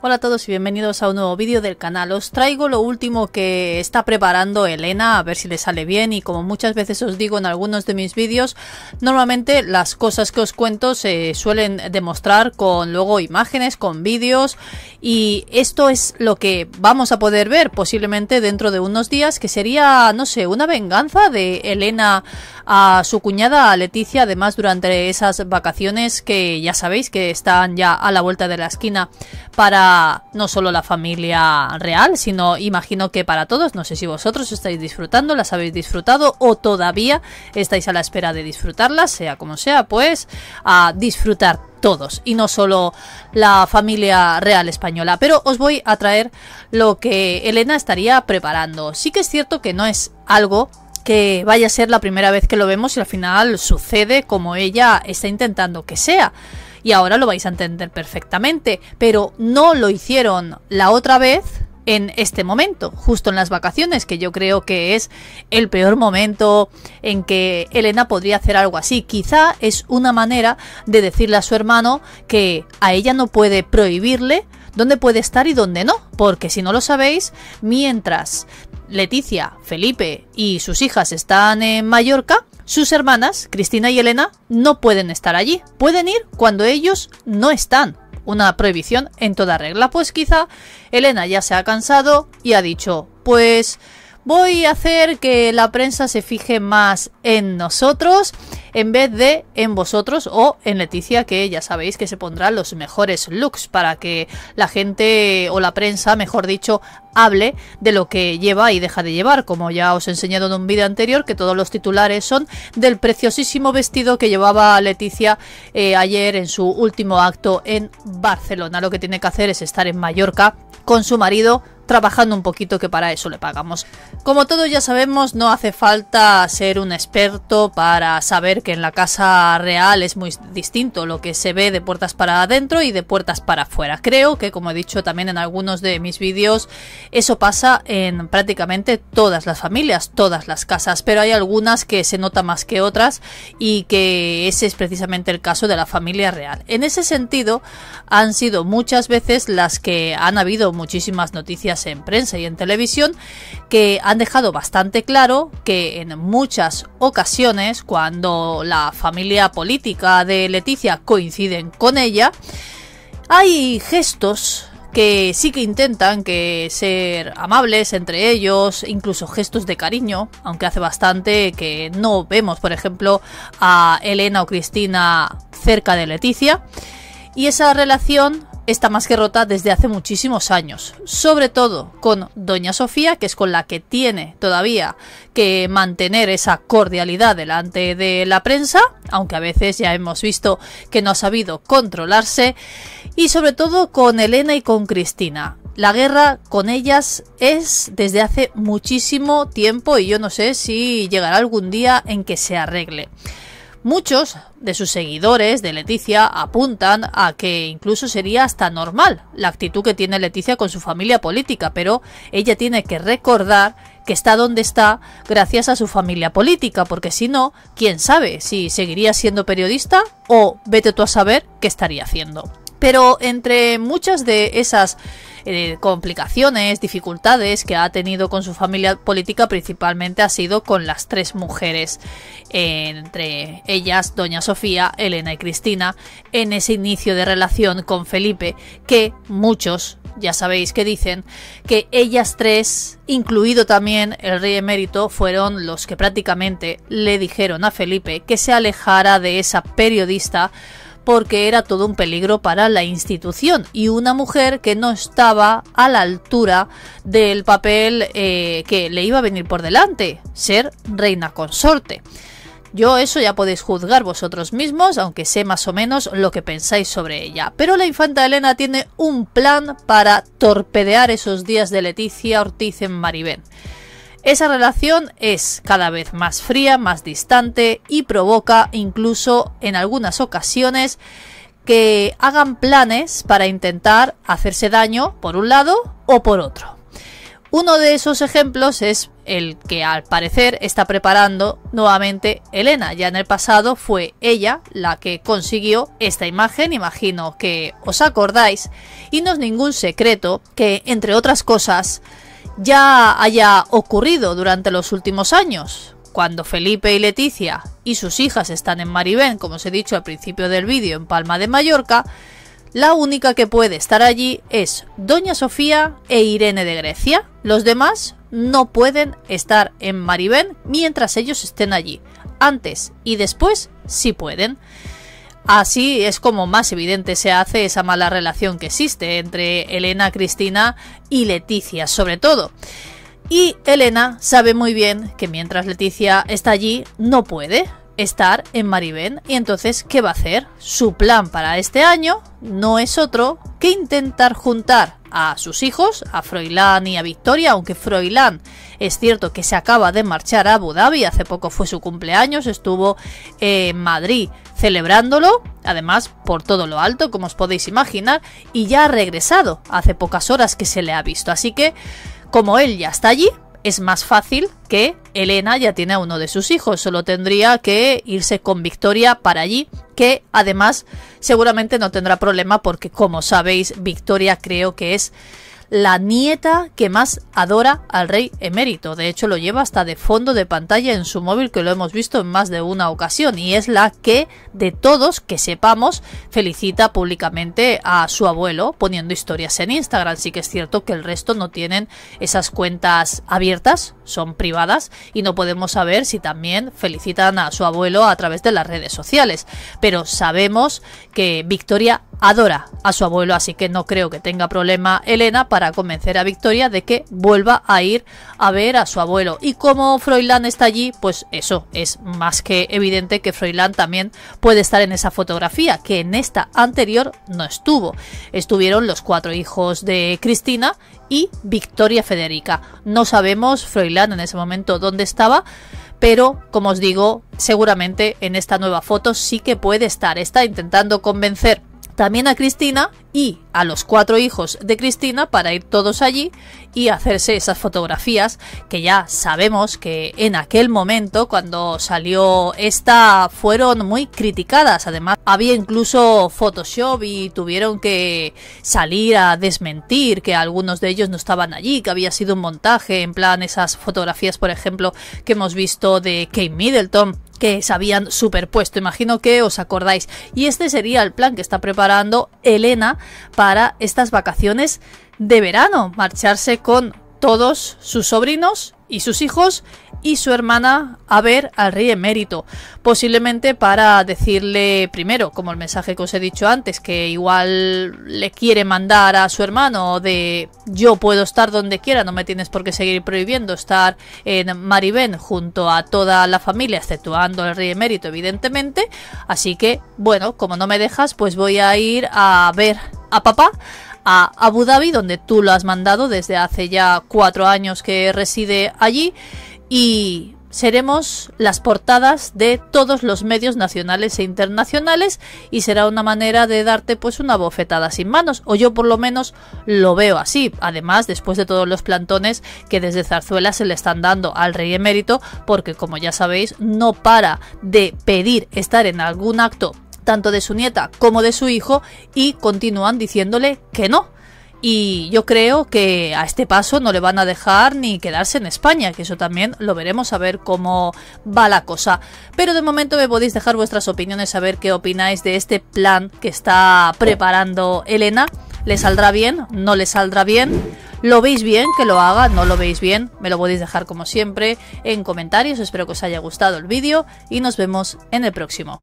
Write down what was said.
Hola a todos y bienvenidos a un nuevo vídeo del canal. Os traigo lo último que está preparando Elena, a ver si le sale bien y como muchas veces os digo en algunos de mis vídeos, normalmente las cosas que os cuento se suelen demostrar con luego imágenes, con vídeos y esto es lo que vamos a poder ver posiblemente dentro de unos días que sería, no sé, una venganza de Elena a su cuñada Leticia, además durante esas vacaciones que ya sabéis que están ya a la vuelta de la esquina para no solo la familia real, sino imagino que para todos, no sé si vosotros estáis disfrutando, las habéis disfrutado o todavía estáis a la espera de disfrutarlas, sea como sea, pues a disfrutar todos y no solo la familia real española. Pero os voy a traer lo que Elena estaría preparando. Sí que es cierto que no es algo que vaya a ser la primera vez que lo vemos y al final sucede como ella está intentando que sea. Y ahora lo vais a entender perfectamente, pero no lo hicieron la otra vez en este momento, justo en las vacaciones, que yo creo que es el peor momento en que Elena podría hacer algo así. Quizá es una manera de decirle a su hermano que a ella no puede prohibirle dónde puede estar y dónde no, porque si no lo sabéis, mientras Leticia, Felipe y sus hijas están en Mallorca, sus hermanas, Cristina y Elena, no pueden estar allí. Pueden ir cuando ellos no están. Una prohibición en toda regla, pues quizá Elena ya se ha cansado y ha dicho, pues voy a hacer que la prensa se fije más en nosotros en vez de en vosotros o en Leticia, que ya sabéis que se pondrán los mejores looks para que la gente o la prensa, mejor dicho, hable de lo que lleva y deja de llevar, como ya os he enseñado en un vídeo anterior, que todos los titulares son del preciosísimo vestido que llevaba Leticia eh, ayer en su último acto en Barcelona. Lo que tiene que hacer es estar en Mallorca con su marido trabajando un poquito que para eso le pagamos. Como todos ya sabemos, no hace falta ser un experto para saber que en la casa real es muy distinto lo que se ve de puertas para adentro y de puertas para afuera. Creo que, como he dicho también en algunos de mis vídeos, eso pasa en prácticamente todas las familias, todas las casas, pero hay algunas que se nota más que otras y que ese es precisamente el caso de la familia real. En ese sentido, han sido muchas veces las que han habido muchísimas noticias en prensa y en televisión que han dejado bastante claro que en muchas ocasiones cuando la familia política de Leticia coinciden con ella, hay gestos que sí que intentan que ser amables entre ellos, incluso gestos de cariño, aunque hace bastante que no vemos, por ejemplo, a Elena o Cristina cerca de Leticia. Y esa relación está más que rota desde hace muchísimos años, sobre todo con Doña Sofía, que es con la que tiene todavía que mantener esa cordialidad delante de la prensa, aunque a veces ya hemos visto que no ha sabido controlarse, y sobre todo con Elena y con Cristina. La guerra con ellas es desde hace muchísimo tiempo y yo no sé si llegará algún día en que se arregle. Muchos de sus seguidores de Leticia apuntan a que incluso sería hasta normal la actitud que tiene Leticia con su familia política, pero ella tiene que recordar que está donde está gracias a su familia política, porque si no, quién sabe si seguiría siendo periodista o vete tú a saber qué estaría haciendo. Pero entre muchas de esas eh, complicaciones, dificultades que ha tenido con su familia política principalmente ha sido con las tres mujeres, eh, entre ellas Doña Sofía, Elena y Cristina, en ese inicio de relación con Felipe, que muchos, ya sabéis que dicen, que ellas tres, incluido también el rey emérito, fueron los que prácticamente le dijeron a Felipe que se alejara de esa periodista porque era todo un peligro para la institución y una mujer que no estaba a la altura del papel eh, que le iba a venir por delante, ser reina consorte. Yo eso ya podéis juzgar vosotros mismos, aunque sé más o menos lo que pensáis sobre ella. Pero la infanta Elena tiene un plan para torpedear esos días de Leticia Ortiz en Maribén. Esa relación es cada vez más fría, más distante y provoca incluso en algunas ocasiones que hagan planes para intentar hacerse daño por un lado o por otro. Uno de esos ejemplos es el que al parecer está preparando nuevamente Elena. Ya en el pasado fue ella la que consiguió esta imagen, imagino que os acordáis, y no es ningún secreto que, entre otras cosas, ya haya ocurrido durante los últimos años. Cuando Felipe y Leticia y sus hijas están en Maribén, como os he dicho al principio del vídeo, en Palma de Mallorca, la única que puede estar allí es Doña Sofía e Irene de Grecia. Los demás no pueden estar en Maribén mientras ellos estén allí. Antes y después sí pueden. Así es como más evidente se hace esa mala relación que existe entre Elena, Cristina y Leticia, sobre todo. Y Elena sabe muy bien que mientras Leticia está allí, no puede estar en Maribén. Y entonces, ¿qué va a hacer? Su plan para este año no es otro que intentar juntar a sus hijos, a Froilán y a Victoria, aunque Froilán es cierto que se acaba de marchar a Abu hace poco fue su cumpleaños, estuvo en Madrid celebrándolo, además por todo lo alto, como os podéis imaginar, y ya ha regresado hace pocas horas que se le ha visto, así que como él ya está allí, es más fácil que Elena ya tiene a uno de sus hijos, solo tendría que irse con Victoria para allí que además seguramente no tendrá problema porque como sabéis Victoria creo que es la nieta que más adora al rey emérito. De hecho, lo lleva hasta de fondo de pantalla en su móvil, que lo hemos visto en más de una ocasión, y es la que, de todos que sepamos, felicita públicamente a su abuelo poniendo historias en Instagram. Sí que es cierto que el resto no tienen esas cuentas abiertas, son privadas, y no podemos saber si también felicitan a su abuelo a través de las redes sociales. Pero sabemos que Victoria adora a su abuelo, así que no creo que tenga problema Elena para convencer a Victoria de que vuelva a ir a ver a su abuelo. Y como Froilán está allí, pues eso, es más que evidente que Froilán también puede estar en esa fotografía, que en esta anterior no estuvo. Estuvieron los cuatro hijos de Cristina y Victoria Federica. No sabemos Froilán en ese momento dónde estaba pero como os digo, seguramente en esta nueva foto sí que puede estar. Está intentando convencer también a Cristina y a los cuatro hijos de Cristina para ir todos allí y hacerse esas fotografías que ya sabemos que en aquel momento cuando salió esta fueron muy criticadas. Además había incluso Photoshop y tuvieron que salir a desmentir que algunos de ellos no estaban allí, que había sido un montaje en plan esas fotografías por ejemplo que hemos visto de Kate Middleton que se habían superpuesto, imagino que os acordáis. Y este sería el plan que está preparando Elena para estas vacaciones de verano, marcharse con todos sus sobrinos y sus hijos y su hermana a ver al rey emérito, posiblemente para decirle primero, como el mensaje que os he dicho antes, que igual le quiere mandar a su hermano de yo puedo estar donde quiera, no me tienes por qué seguir prohibiendo estar en Maribén junto a toda la familia, exceptuando al rey emérito evidentemente, así que bueno, como no me dejas, pues voy a ir a ver a papá a Abu Dhabi, donde tú lo has mandado desde hace ya cuatro años que reside allí. Y seremos las portadas de todos los medios nacionales e internacionales y será una manera de darte pues una bofetada sin manos o yo por lo menos lo veo así además después de todos los plantones que desde Zarzuela se le están dando al rey emérito porque como ya sabéis no para de pedir estar en algún acto tanto de su nieta como de su hijo, y continúan diciéndole que no. Y yo creo que a este paso no le van a dejar ni quedarse en España, que eso también lo veremos a ver cómo va la cosa. Pero de momento me podéis dejar vuestras opiniones, a ver qué opináis de este plan que está preparando Elena. ¿Le saldrá bien? ¿No le saldrá bien? ¿Lo veis bien que lo haga? ¿No lo veis bien? Me lo podéis dejar como siempre en comentarios. Espero que os haya gustado el vídeo y nos vemos en el próximo.